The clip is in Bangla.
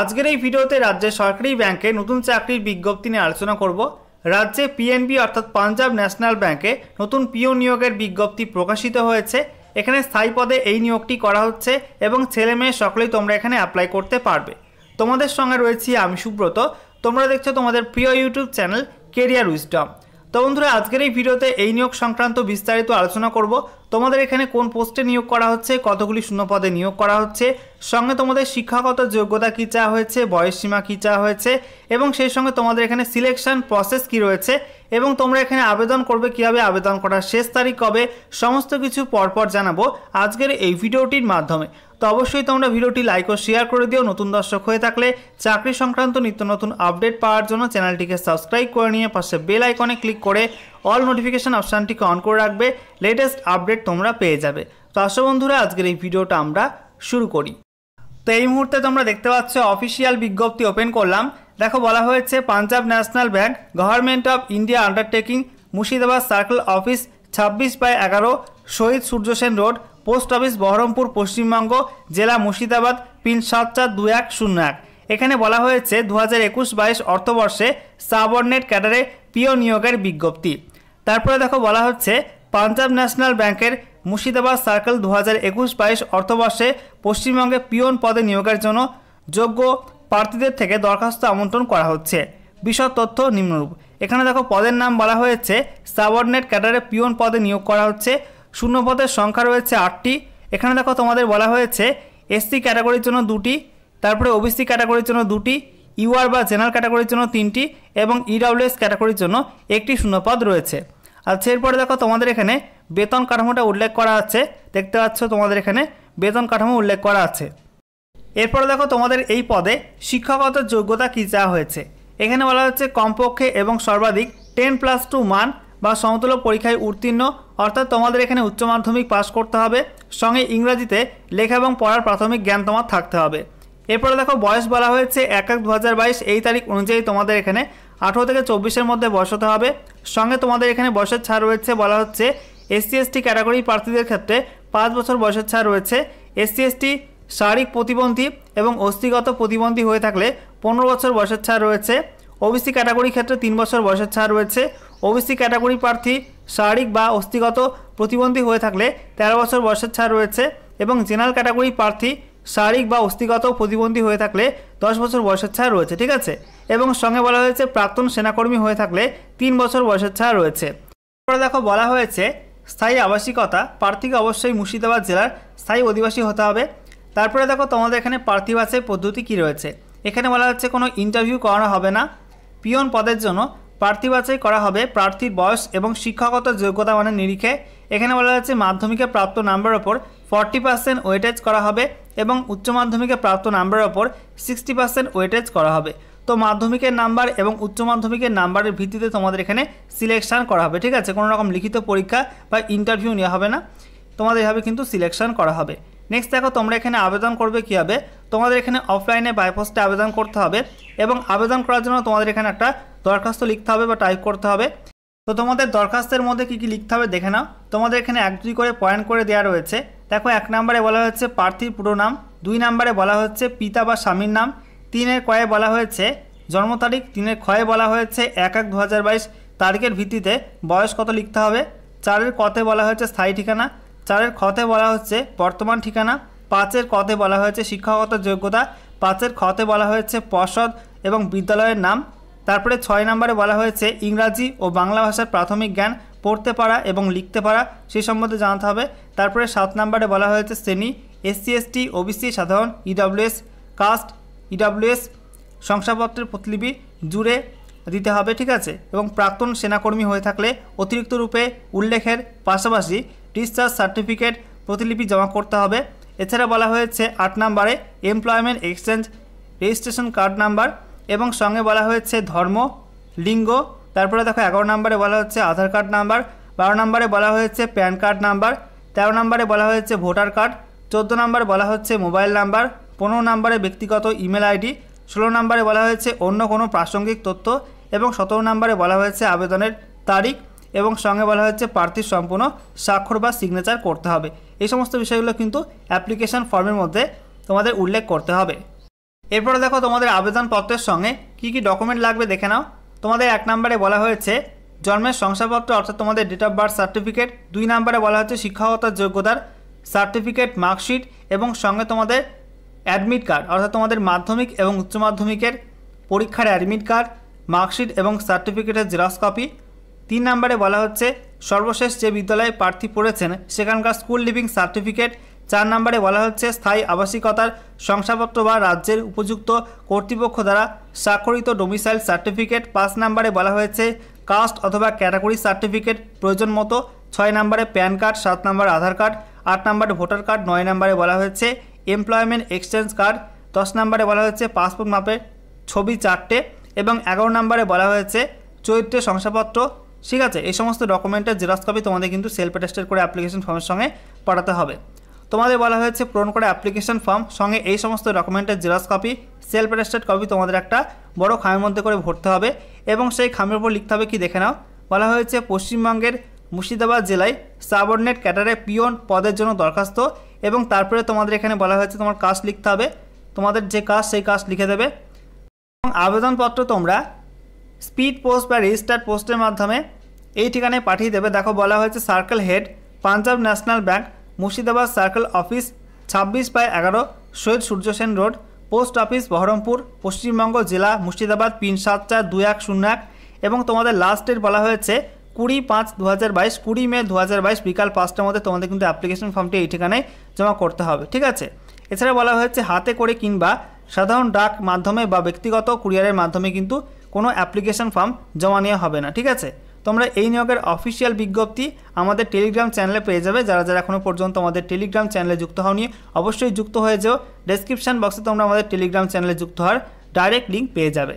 আজকের এই ভিডিওতে রাজ্যের সরকারি ব্যাংকে নতুন চাকরির বিজ্ঞপ্তি নিয়ে আলোচনা করব রাজ্যে পিএনবি অর্থাৎ পাঞ্জাব ন্যাশনাল ব্যাংকে নতুন পিও নিয়োগের বিজ্ঞপ্তি প্রকাশিত হয়েছে এখানে স্থায়ী পদে এই নিয়োগটি করা হচ্ছে এবং ছেলে মেয়ে সকলেই তোমরা এখানে অ্যাপ্লাই করতে পারবে তোমাদের সঙ্গে রয়েছি আমি সুব্রত তোমরা দেখছো তোমাদের প্রিয় ইউটিউব চ্যানেল কেরিয়ার উইজডম তো বন্ধুরা আজকের এই ভিডিওতে এই নিয়োগ সংক্রান্ত বিস্তারিত আলোচনা করব তোমাদের এখানে কোন পোস্টে নিয়োগ করা হচ্ছে কতগুলি শূন্য পদে নিয়োগ করা হচ্ছে সঙ্গে তোমাদের শিক্ষাগত যোগ্যতা কী চাওয়া হয়েছে বয়সসীমা কী চাওয়া হয়েছে এবং সেই সঙ্গে তোমাদের এখানে সিলেকশন প্রসেস কী রয়েছে এবং তোমরা এখানে আবেদন করবে কিভাবে আবেদন করার শেষ তারিখ কবে সমস্ত কিছু পরপর জানাবো আজকের এই ভিডিওটির মাধ্যমে তো অবশ্যই তোমরা ভিডিওটি লাইক ও শেয়ার করে দিও নতুন দর্শক হয়ে থাকলে চাকরি সংক্রান্ত নিত্য নতুন আপডেট পাওয়ার জন্য চ্যানেলটিকে সাবস্ক্রাইব করে নিয়ে পাশে বেল আইকনে ক্লিক করে অল নোটিফিকেশান অপশানটিকে অন করে রাখবে লেটেস্ট আপডেট তোমরা পেয়ে যাবে তো আসো বন্ধুরা আজকের এই ভিডিওটা আমরা শুরু করি তো এই মুহূর্তে তোমরা দেখতে পাচ্ছ অফিসিয়াল বিজ্ঞপ্তি ওপেন করলাম দেখো বলা হয়েছে Punjab national bank government of India undertaking Murshidabad circle office ছাব্বিশ বাই এগারো Shahid Surya Sen road post office Baharampur Paschimbanga জেলা মুর্শিদাবাদ পিন সাত চার দুই এক শূন্য এক এখানে বলা হয়েছে দু হাজার একুশ বাইশ অর্থবর্ষে সাবর্ণের ক্যাডারে পিও নিয়োগের বিজ্ঞপ্তি তারপরে দেখো বলা হচ্ছে পাঞ্জাব ন্যাশনাল ব্যাংকের মুর্শিদাবাদ সার্কেল দু হাজার একুশ বাইশ অর্থবর্ষে পশ্চিমবঙ্গে পিওন পদে নিয়োগের জন্য যোগ্য প্রার্থীদের থেকে দরখাস্ত আমন্ত্রণ করা হচ্ছে বিশদ তথ্য নিম্নরূপ এখানে দেখো পদের নাম বলা হয়েছে সাবঅর্ডিনেট ক্যাডারে পিওন পদে নিয়োগ করা হচ্ছে শূন্য পদের সংখ্যা রয়েছে আটটি এখানে দেখো তোমাদের বলা হয়েছে এসসি ক্যাটাগরির জন্য দুটি তারপরে ওবিসি ক্যাটাগরির জন্য দুটি ইউআর বা জেনারেল ক্যাটাগরির জন্য তিনটি এবং ইডাব্লিউএস ক্যাটাগরির জন্য একটি শূন্যপদ রয়েছে আচ্ছা এরপরে দেখো তোমাদের এখানে বেতন কাঠামোটা উল্লেখ করা আছে দেখতে পাচ্ছ তোমাদের এখানে বেতন কাঠামো উল্লেখ করা আছে এরপর দেখো তোমাদের এই পদে শিক্ষাগত যোগ্যতা কী চাওয়া হয়েছে এখানে বলা হচ্ছে কমপক্ষে এবং সর্বাধিক টেন প্লাস টু মান বা সমতুল্য পরীক্ষায় উত্তীর্ণ অর্থাৎ তোমাদের এখানে উচ্চ মাধ্যমিক পাশ করতে হবে সঙ্গে ইংরাজিতে লেখা এবং পড়ার প্রাথমিক জ্ঞান তোমার থাকতে হবে এরপরে দেখো বয়স বলা হয়েছে এক এক দু এই তারিখ অনুযায়ী তোমাদের এখানে আঠেরো থেকে চব্বিশের মধ্যে বসাতে হবে সঙ্গে তোমাদের এখানে বয়সের ছাড় রয়েছে বলা হচ্ছে এসসি এসটি ক্যাটাগরি প্রার্থীদের ক্ষেত্রে পাঁচ বছর বয়সের ছাড় রয়েছে এসসি এসটি শারীরিক প্রতিবন্ধী এবং অস্থিগত প্রতিবন্ধী হয়ে থাকলে পনেরো বছর বয়সের ছাড় রয়েছে ওবিসি ক্যাটাগরির ক্ষেত্রে তিন বছর বয়সের ছাড় রয়েছে ওবিসি ক্যাটাগরি প্রার্থী শারীরিক বা অস্থিগত প্রতিবন্ধী হয়ে থাকলে তেরো বছর বয়সের ছাড় রয়েছে এবং জেনারেল ক্যাটাগরি প্রার্থী শারীরিক বা অস্থিগত প্রতিবন্ধী হয়ে থাকলে দশ বছর বয়সের ছাড় রয়েছে ঠিক আছে এবং সঙ্গে বলা হয়েছে প্রাক্তন সেনাকর্মী হয়ে থাকলে তিন বছর বয়সের ছাড় রয়েছে তারপরে দেখো বলা হয়েছে স্থায়ী আবাসিকতা প্রার্থীকে অবশ্যই মুর্শিদাবাদ জেলার স্থায়ী অধিবাসী হতে হবে তারপরে দেখো তোমাদের এখানে প্রার্থী বাছাই পদ্ধতি কি রয়েছে এখানে বলা হচ্ছে কোনো ইন্টারভিউ করানো হবে না পিয়ন পদের জন্য প্রার্থী বাছাই করা হবে প্রার্থীর বয়স এবং শিক্ষাগত যোগ্যতা মানের নিরিখে এখানে বলা হচ্ছে মাধ্যমিকে প্রাপ্ত নাম্বার ওপর ফর্টি পার্সেন্ট ওয়েটেজ করা হবে এবং উচ্চ মাধ্যমিকে প্রাপ্ত নাম্বারের ওপর সিক্সটি পার্সেন্ট ওয়েটেজ করা হবে তো মাধ্যমিকের নাম্বার এবং উচ্চ মাধ্যমিকের নাম্বারের ভিত্তিতে তোমাদের এখানে সিলেকশান করা হবে ঠিক আছে কোনো রকম লিখিত পরীক্ষা বা ইন্টারভিউ নেওয়া হবে না তোমাদের এভাবে কিন্তু সিলেকশান করা হবে নেক্সট দেখো তোমরা এখানে আবেদন করবে হবে তোমাদের এখানে অফলাইনে বাইপোস্টে আবেদন করতে হবে এবং আবেদন করার জন্য তোমাদের এখানে একটা দরখাস্ত লিখতে হবে বা টাইপ করতে হবে তো তোমাদের দরখাস্তের মধ্যে কী কী লিখতে হবে দেখে নাও তোমাদের এখানে এক দুই করে পয়েন্ট করে দেওয়া রয়েছে দেখো এক নম্বরে বলা হয়েছে প্রার্থীর পুরো নাম দুই নম্বরে বলা হচ্ছে পিতা বা স্বামীর নাম তিনের কয়ে বলা হয়েছে জন্ম তারিখ তিনের ক্ষয়ে বলা হয়েছে এক এক দু তারিখের ভিত্তিতে বয়স কত লিখতে হবে চারের কথে বলা হয়েছে স্থায়ী ঠিকানা চারের খতে বলা হচ্ছে বর্তমান ঠিকানা পাঁচের কতে বলা হয়েছে শিক্ষাগত যোগ্যতা পাঁচের খতে বলা হয়েছে পর্ষদ এবং বিদ্যালয়ের নাম তারপরে ছয় নম্বরে বলা হয়েছে ইংরাজি ও বাংলা ভাষার প্রাথমিক জ্ঞান পড়তে পারা এবং লিখতে পারা সে সম্বন্ধে জানাতে হবে তারপরে সাত নম্বরে বলা হয়েছে শ্রেণী এসসি এসটি ওবিসি সাধারণ ইডাব্লিউএস কাস্ট ইডাব্লিউএস শংসাপত্রের প্রতিলিপি জুড়ে দিতে হবে ঠিক আছে এবং প্রাক্তন সেনাকর্মী হয়ে থাকলে অতিরিক্ত রূপে উল্লেখের পাশাপাশি ডিসচার্জ সার্টিফিকেট প্রতিলিপি জমা করতে হবে এছাড়া বলা হয়েছে আট নম্বরে employment exchange registration card number এবং সঙ্গে বলা হয়েছে ধর্ম লিঙ্গ তারপরে দেখো এগারো নম্বরে বলা হচ্ছে আধার কার্ড নাম্বার বারো নম্বরে বলা হয়েছে প্যান কার্ড নাম্বার তেরো নম্বরে বলা হয়েছে ভোটার কার্ড চোদ্দো নম্বরে বলা হচ্ছে মোবাইল নাম্বার পনেরো নম্বরে ব্যক্তিগত ইমেল আইডি ষোলো নম্বরে বলা হয়েছে অন্য কোনো প্রাসঙ্গিক তথ্য এবং সতেরো নম্বরে বলা হয়েছে আবেদনের তারিখ এবং সঙ্গে বলা হয়েছে প্রার্থীর সম্পূর্ণ স্বাক্ষর বা সিগনেচার করতে হবে এই সমস্ত বিষয়গুলো কিন্তু অ্যাপ্লিকেশান ফর্মের মধ্যে তোমাদের উল্লেখ করতে হবে এরপরে দেখো তোমাদের আবেদনপত্রের সঙ্গে কি কি ডকুমেন্ট লাগবে দেখে নাও তোমাদের এক নম্বরে বলা হয়েছে জন্মের শংসাপত্র অর্থাৎ তোমাদের ডেট অফ বার্থ সার্টিফিকেট দুই নম্বরে বলা হচ্ছে শিক্ষাগত যোগ্যতার সার্টিফিকেট মার্কশিট এবং সঙ্গে তোমাদের অ্যাডমিট কার্ড অর্থাৎ তোমাদের মাধ্যমিক এবং উচ্চ মাধ্যমিকের পরীক্ষার অ্যাডমিট কার্ড মার্কশিট এবং সার্টিফিকেটের জেরক্স কপি তিন নম্বরে বলা হচ্ছে সর্বশেষ যে বিদ্যালয়ে প্রার্থী পড়েছেন সেখানকার স্কুল লিভিং সার্টিফিকেট চার নম্বরে বলা হচ্ছে স্থায়ী আবাসিকতার শংসাপত্র বা রাজ্যের উপযুক্ত কর্তৃপক্ষ দ্বারা স্বাক্ষরিত ডোমিসাইল সার্টিফিকেট পাঁচ নম্বরে বলা হয়েছে কাস্ট অথবা ক্যাটাগরি সার্টিফিকেট প্রয়োজন মতো ছয় নম্বরে প্যান কার্ড সাত নম্বর আধার কার্ড আট নম্বরে ভোটার কার্ড নয় নম্বরে বলা হয়েছে এমপ্লয়মেন্ট এক্সচেঞ্জ কার্ড দশ নম্বরে বলা হয়েছে পাসপোর্ট মাপের ছবি চারটে এবং এগারো নম্বরে বলা হয়েছে চরিত্রের শংসাপত্র ঠিক আছে এই সমস্ত ডকুমেন্টের জেরক্স কপি তোমাদের কিন্তু সেলফ অ্যাটেস্টেড করে অ্যাপ্লিকেশন ফর্মের সঙ্গে পাঠাতে হবে তোমাদের বলা হয়েছে পূরণ করে অ্যাপ্লিকেশন ফর্ম সঙ্গে এই সমস্ত ডকুমেন্টের xerox copy self attested copy তোমাদের একটা বড় খামের মধ্যে করে ভরতে হবে এবং সেই খামের উপর লিখতে হবে কি দেখে নাও বলা হয়েছে পশ্চিমবঙ্গের মুর্শিদাবাদ জেলায় সাবর্নেট ক্যাটারে পিওন পদের জন্য দরখাস্ত এবং তারপরে তোমাদের এখানে বলা হয়েছে তোমার কাজ লিখতে হবে তোমাদের যে কাজ সেই কাজ লিখে দেবে এবং আবেদনপত্র তোমরা স্পিড পোস্ট বা রেজিস্টার্ড পোস্টের মাধ্যমে এই ঠিকানায় পাঠিয়ে দেবে দেখো বলা হয়েছে circle head Punjab national bank Murshidabad circle office ছাব্বিশ বাই এগারো Syed Sen road post office Baharampur Paschimbanga জেলা মুর্শিদাবাদ পিন সাত চার দুই এক শূন্য এক এবং তোমাদের লাস্ট ডেট বলা হয়েছে কুড়ি পাঁচ দু হাজার বাইশ কুড়ি মে দু হাজার বাইশ বিকাল পাঁচটার মধ্যে তোমাদের কিন্তু অ্যাপ্লিকেশন ফর্মটি এই ঠিকানায় জমা করতে হবে ঠিক আছে এছাড়া বলা হয়েছে হাতে করে কিংবা সাধারণ ডাক মাধ্যমে বা ব্যক্তিগত কুরিয়ারের মাধ্যমে কিন্তু কোনো অ্যাপ্লিকেশান ফর্ম জমা নেওয়া হবে না ঠিক আছে তোমরা এই নিয়োগের অফিসিয়াল বিজ্ঞপ্তি আমাদের টেলিগ্রাম চ্যানেলে পেয়ে যাবে যারা যারা এখনও পর্যন্ত আমাদের টেলিগ্রাম চ্যানেলে যুক্ত হওনি অবশ্যই যুক্ত হয়ে যেও ডেসক্রিপশান বক্সে তোমরা আমাদের টেলিগ্রাম চ্যানেলে যুক্ত হওয়ার ডাইরেক্ট লিঙ্ক পেয়ে যাবে